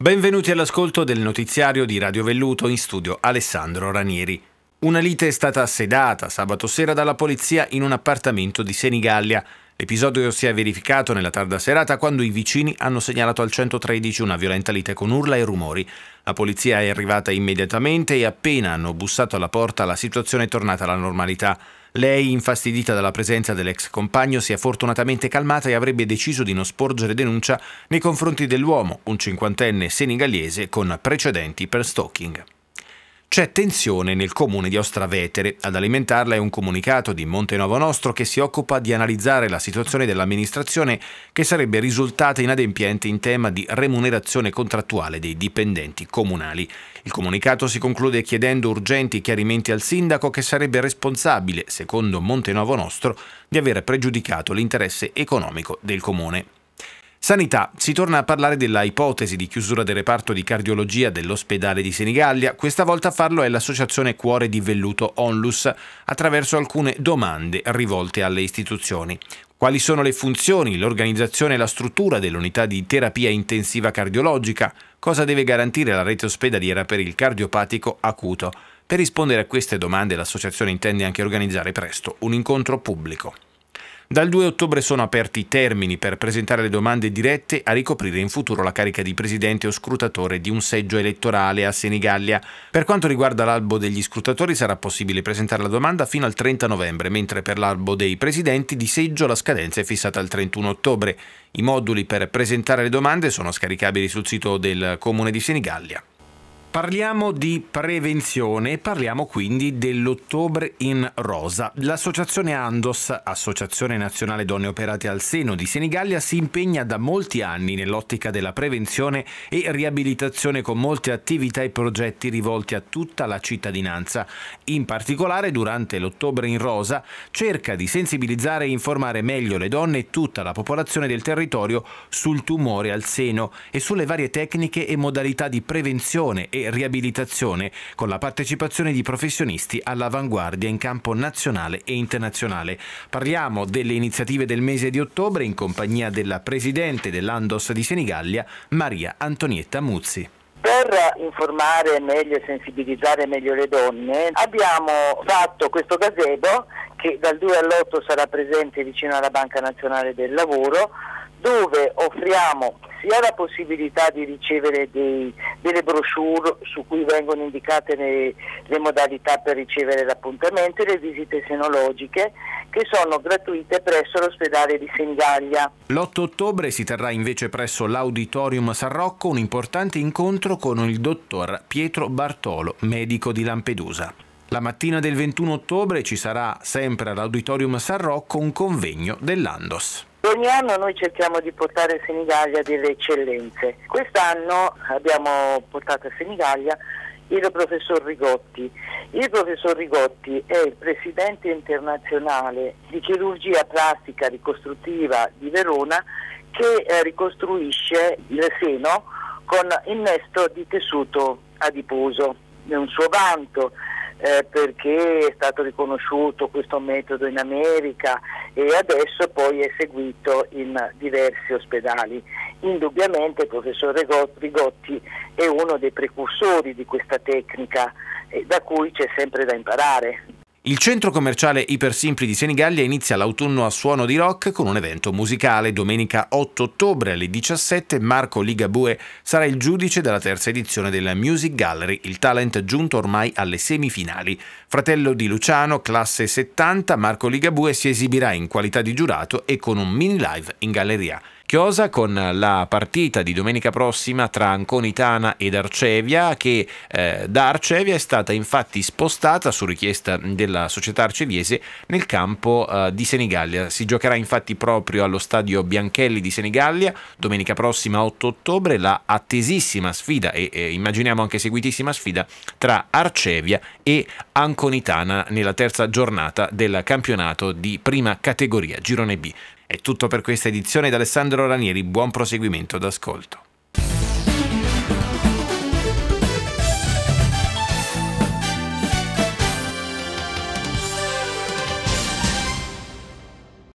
Benvenuti all'ascolto del notiziario di Radio Velluto in studio Alessandro Ranieri. Una lite è stata sedata sabato sera dalla polizia in un appartamento di Senigallia. L'episodio si è verificato nella tarda serata quando i vicini hanno segnalato al 113 una violenta lite con urla e rumori. La polizia è arrivata immediatamente e appena hanno bussato alla porta la situazione è tornata alla normalità. Lei, infastidita dalla presenza dell'ex compagno, si è fortunatamente calmata e avrebbe deciso di non sporgere denuncia nei confronti dell'uomo, un cinquantenne senigallese con precedenti per stalking. C'è tensione nel comune di Ostravetere. Ad alimentarla è un comunicato di Montenuovo Nostro che si occupa di analizzare la situazione dell'amministrazione che sarebbe risultata inadempiente in tema di remunerazione contrattuale dei dipendenti comunali. Il comunicato si conclude chiedendo urgenti chiarimenti al sindaco che sarebbe responsabile, secondo Montenuovo Nostro, di aver pregiudicato l'interesse economico del comune. Sanità. Si torna a parlare della ipotesi di chiusura del reparto di cardiologia dell'ospedale di Senigallia. Questa volta a farlo è l'associazione Cuore di Velluto Onlus attraverso alcune domande rivolte alle istituzioni. Quali sono le funzioni, l'organizzazione e la struttura dell'unità di terapia intensiva cardiologica? Cosa deve garantire la rete ospedaliera per il cardiopatico acuto? Per rispondere a queste domande l'associazione intende anche organizzare presto un incontro pubblico. Dal 2 ottobre sono aperti i termini per presentare le domande dirette a ricoprire in futuro la carica di presidente o scrutatore di un seggio elettorale a Senigallia. Per quanto riguarda l'albo degli scrutatori sarà possibile presentare la domanda fino al 30 novembre, mentre per l'albo dei presidenti di seggio la scadenza è fissata al 31 ottobre. I moduli per presentare le domande sono scaricabili sul sito del Comune di Senigallia. Parliamo di prevenzione e parliamo quindi dell'Ottobre in Rosa. L'associazione Andos, Associazione Nazionale Donne Operate al Seno di Senigallia, si impegna da molti anni nell'ottica della prevenzione e riabilitazione con molte attività e progetti rivolti a tutta la cittadinanza. In particolare durante l'Ottobre in Rosa cerca di sensibilizzare e informare meglio le donne e tutta la popolazione del territorio sul tumore al seno e sulle varie tecniche e modalità di prevenzione e e riabilitazione con la partecipazione di professionisti all'avanguardia in campo nazionale e internazionale. Parliamo delle iniziative del mese di ottobre in compagnia della Presidente dell'Andos di Senigallia, Maria Antonietta Muzzi. Per informare meglio e sensibilizzare meglio le donne abbiamo fatto questo gazebo che dal 2 all'8 sarà presente vicino alla Banca Nazionale del Lavoro dove offriamo sia la possibilità di ricevere dei delle brochure su cui vengono indicate le, le modalità per ricevere l'appuntamento e le visite senologiche che sono gratuite presso l'ospedale di Senigallia. L'8 ottobre si terrà invece presso l'Auditorium San Rocco un importante incontro con il dottor Pietro Bartolo, medico di Lampedusa. La mattina del 21 ottobre ci sarà sempre all'Auditorium San Rocco un convegno dell'Andos. Ogni anno noi cerchiamo di portare a Senigallia delle eccellenze. Quest'anno abbiamo portato a Senigallia il professor Rigotti. Il professor Rigotti è il presidente internazionale di chirurgia plastica ricostruttiva di Verona che eh, ricostruisce il seno con innesto di tessuto adiposo. È un suo vanto eh, perché è stato riconosciuto questo metodo in America e adesso poi è seguito in diversi ospedali. Indubbiamente il professor Rigotti è uno dei precursori di questa tecnica eh, da cui c'è sempre da imparare. Il centro commerciale Ipersimpli di Senigallia inizia l'autunno a suono di rock con un evento musicale. Domenica 8 ottobre alle 17 Marco Ligabue sarà il giudice della terza edizione della Music Gallery, il talent giunto ormai alle semifinali. Fratello di Luciano, classe 70, Marco Ligabue si esibirà in qualità di giurato e con un mini live in galleria chiosa con la partita di domenica prossima tra Anconitana ed Arcevia che eh, da Arcevia è stata infatti spostata su richiesta della società arceviese nel campo eh, di Senigallia. Si giocherà infatti proprio allo stadio Bianchelli di Senigallia domenica prossima 8 ottobre la attesissima sfida e, e eh, immaginiamo anche seguitissima sfida tra Arcevia e Anconitana nella terza giornata del campionato di prima categoria, girone B. È tutto per questa edizione da Alessandro Ranieri, buon proseguimento d'ascolto.